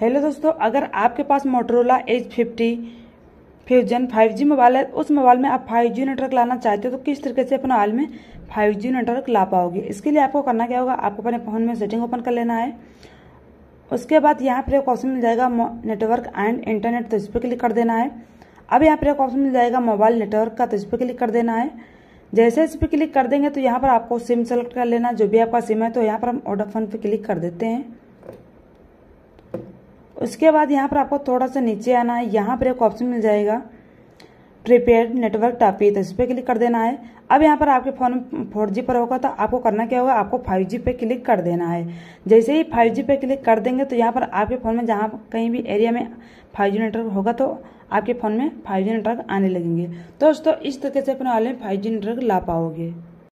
hello दोस्तों अगर आपके पास Motorola H fifty fusion five G mobile है उस मोबाइल में आप फाइव जी नेटवर्क लाना चाहते हो तो किस तरीके से अपने मोबाइल में फाइव जी नेटवर्क ला पाओगे इसके लिए आपको करना क्या होगा आपको अपने फ़ोन में सेटिंग ओपन कर लेना है उसके बाद यहाँ पर एक ऑप्शन मिल जाएगा नेटवर्क एंड इंटरनेट तो इस पर क्लिक कर देना है अब यहाँ पर एक ऑप्शन मिल जाएगा मोबाइल नेटवर्क का तो इस पर क्लिक कर देना है जैसे इस पर क्लिक कर देंगे तो यहाँ पर आपको सिम सेलेक्ट कर लेना जो भी आपका सिम है तो यहाँ पर हम फोन पर क्लिक कर देते हैं उसके बाद यहाँ पर आपको थोड़ा सा नीचे आना है यहाँ पर एक ऑप्शन मिल जाएगा प्रीपेड नेटवर्क टॉपिक तो इस पर क्लिक कर देना है अब यहाँ पर आपके फ़ोन फोर फोर पर होगा तो आपको करना क्या होगा आपको फाइव जी पे क्लिक कर देना है जैसे ही फाइव जी पे क्लिक कर देंगे तो यहाँ पर आपके फ़ोन में जहाँ कहीं भी एरिया में फाइव जी नेटवर्क होगा तो आपके फ़ोन में फाइव जी नेटवर्क आने लगेंगे तो दोस्तों इस तरीके से अपने वाले में फाइव जी नेटवर्क ला पाओगे